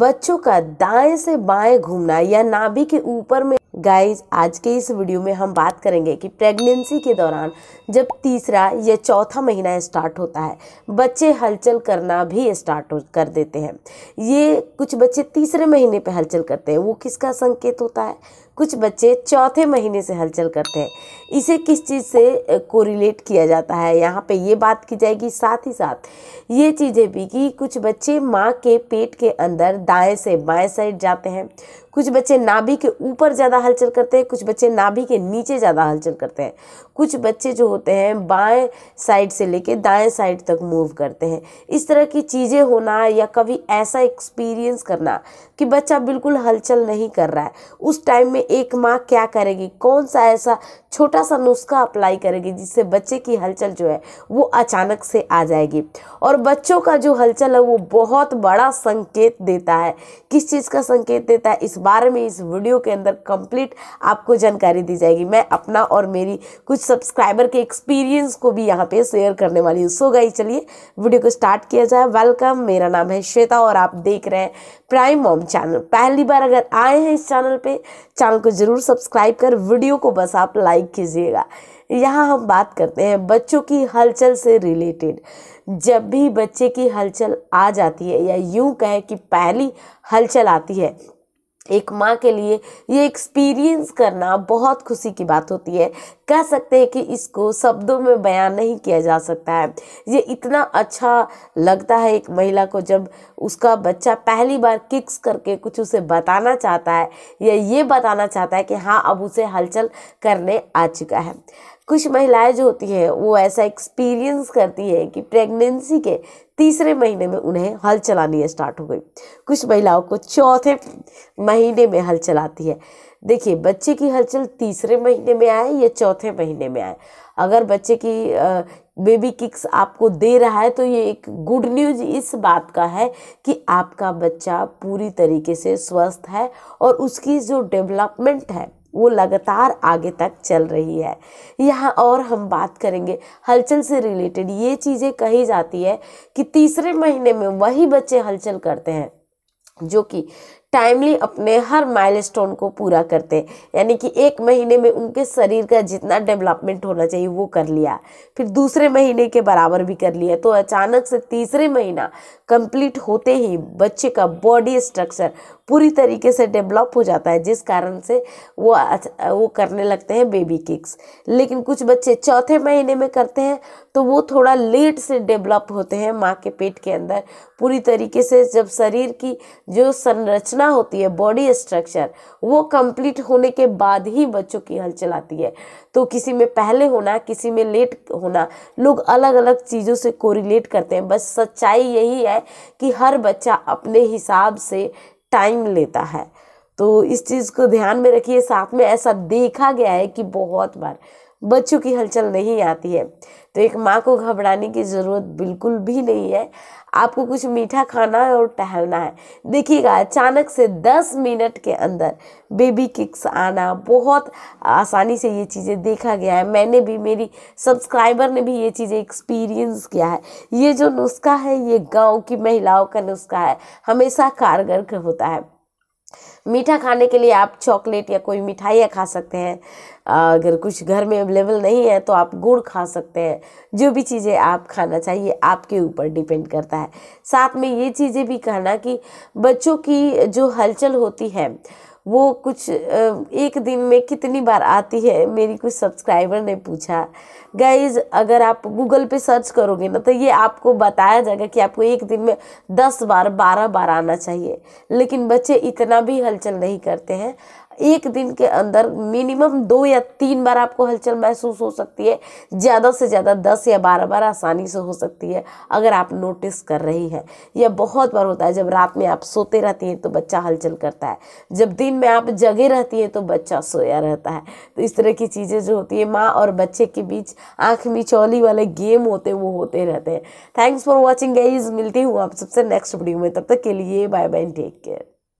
बच्चों का दाएं से बाएं घूमना या नाभि के ऊपर में गाइस आज के इस वीडियो में हम बात करेंगे कि प्रेगनेंसी के दौरान जब तीसरा या चौथा महीना स्टार्ट होता है बच्चे हलचल करना भी स्टार्ट कर देते हैं ये कुछ बच्चे तीसरे महीने पे हलचल करते हैं वो किसका संकेत होता है कुछ बच्चे चौथे महीने से हलचल करते हैं इसे किस चीज़ से कोरिलेट किया जाता है यहाँ पे ये बात की जाएगी साथ ही साथ ये चीज़ें भी कि कुछ बच्चे माँ के पेट के अंदर दाएं से बाएं साइड जाते हैं कुछ बच्चे नाभि के ऊपर ज़्यादा हलचल करते हैं कुछ बच्चे नाभि के नीचे ज़्यादा हलचल करते हैं कुछ बच्चे जो होते हैं बाएं साइड से लेके दाएं साइड तक मूव करते हैं इस तरह की चीज़ें होना या कभी ऐसा एक्सपीरियंस करना कि बच्चा बिल्कुल हलचल नहीं कर रहा है उस टाइम में एक माँ क्या करेगी कौन सा ऐसा छोटा सा नुस्खा अप्लाई करेगी जिससे बच्चे की हलचल जो है वो अचानक से आ जाएगी और बच्चों का जो हलचल है वो बहुत बड़ा संकेत देता है किस चीज़ का संकेत देता है इस बारे में इस वीडियो के अंदर कंप्लीट आपको जानकारी दी जाएगी मैं अपना और मेरी कुछ सब्सक्राइबर के एक्सपीरियंस को भी यहाँ पे शेयर करने वाली हूँ सो गई चलिए वीडियो को स्टार्ट किया जाए वेलकम मेरा नाम है श्वेता और आप देख रहे हैं प्राइम मॉम चैनल पहली बार अगर आए हैं इस चैनल पर चैनल चैनल को ज़रूर सब्सक्राइब कर वीडियो को बस आप लाइक कीजिएगा यहाँ हम बात करते हैं बच्चों की हलचल से रिलेटेड जब भी बच्चे की हलचल आ जाती है या यूँ कहें कि पहली हलचल आती है एक माँ के लिए ये एक्सपीरियंस करना बहुत खुशी की बात होती है कह सकते हैं कि इसको शब्दों में बयान नहीं किया जा सकता है ये इतना अच्छा लगता है एक महिला को जब उसका बच्चा पहली बार किक्स करके कुछ उसे बताना चाहता है या ये बताना चाहता है कि हाँ अब उसे हलचल करने आ चुका है कुछ महिलाएं जो होती हैं वो ऐसा एक्सपीरियंस करती हैं कि प्रेगनेंसी के तीसरे महीने में उन्हें हल चलानी स्टार्ट हो गई कुछ महिलाओं को चौथे महीने में हल चलाती है देखिए बच्चे की हलचल तीसरे महीने में आए या चौथे महीने में आए अगर बच्चे की बेबी किक्स आपको दे रहा है तो ये एक गुड न्यूज इस बात का है कि आपका बच्चा पूरी तरीके से स्वस्थ है और उसकी जो डेवलपमेंट है वो लगातार आगे तक चल रही है यहाँ और हम बात करेंगे हलचल से रिलेटेड ये चीज़ें कही जाती है कि तीसरे महीने में वही बच्चे हलचल करते हैं जो कि टाइमली अपने हर माइलस्टोन को पूरा करते हैं यानी कि एक महीने में उनके शरीर का जितना डेवलपमेंट होना चाहिए वो कर लिया फिर दूसरे महीने के बराबर भी कर लिया तो अचानक से तीसरे महीना कंप्लीट होते ही बच्चे का बॉडी स्ट्रक्चर पूरी तरीके से डेवलप हो जाता है जिस कारण से वो वो करने लगते हैं बेबी किक्स लेकिन कुछ बच्चे चौथे महीने में करते हैं तो वो थोड़ा लेट से डेवलप होते हैं माँ के पेट के अंदर पूरी तरीके से जब शरीर की जो संरचना होती है बॉडी स्ट्रक्चर वो कंप्लीट होने के बाद ही बच्चों की हलचल आती है तो किसी में पहले होना किसी में लेट होना लोग अलग अलग चीज़ों से कोरिलेट करते हैं बस सच्चाई यही है कि हर बच्चा अपने हिसाब से टाइम लेता है तो इस चीज़ को ध्यान में रखिए साथ में ऐसा देखा गया है कि बहुत बार बच्चों की हलचल नहीं आती है तो एक माँ को घबराने की ज़रूरत बिल्कुल भी नहीं है आपको कुछ मीठा खाना है और टहलना है देखिएगा अचानक से 10 मिनट के अंदर बेबी किक्स आना बहुत आसानी से ये चीज़ें देखा गया है मैंने भी मेरी सब्सक्राइबर ने भी ये चीज़ें एक्सपीरियंस किया है ये जो नुस्खा है ये गांव की महिलाओं का नुस्खा है हमेशा कारगर होता है मीठा खाने के लिए आप चॉकलेट या कोई मिठाइयाँ खा सकते हैं अगर कुछ घर में अवेलेबल नहीं है तो आप गुड़ खा सकते हैं जो भी चीज़ें आप खाना चाहिए आपके ऊपर डिपेंड करता है साथ में ये चीज़ें भी कहना कि बच्चों की जो हलचल होती है वो कुछ एक दिन में कितनी बार आती है मेरी कुछ सब्सक्राइबर ने पूछा गाइज अगर आप गूगल पे सर्च करोगे ना तो ये आपको बताया जाएगा कि आपको एक दिन में दस बार बारह बार आना चाहिए लेकिन बच्चे इतना भी हलचल नहीं करते हैं एक दिन के अंदर मिनिमम दो या तीन बार आपको हलचल महसूस हो सकती है ज़्यादा से ज़्यादा दस या बारह बार आसानी से हो सकती है अगर आप नोटिस कर रही हैं यह बहुत बार होता है जब रात में आप सोते रहती हैं तो बच्चा हलचल करता है जब दिन में आप जगे रहती हैं तो बच्चा सोया रहता है तो इस तरह की चीज़ें जो होती है माँ और बच्चे के बीच आँख मिचौली वाले गेम होते हैं वो होते रहते हैं थैंक्स फॉर वॉचिंग गाइज मिलती हूँ आप सबसे नेक्स्ट वीडियो में तब तक के लिए बाय बाय टेक केयर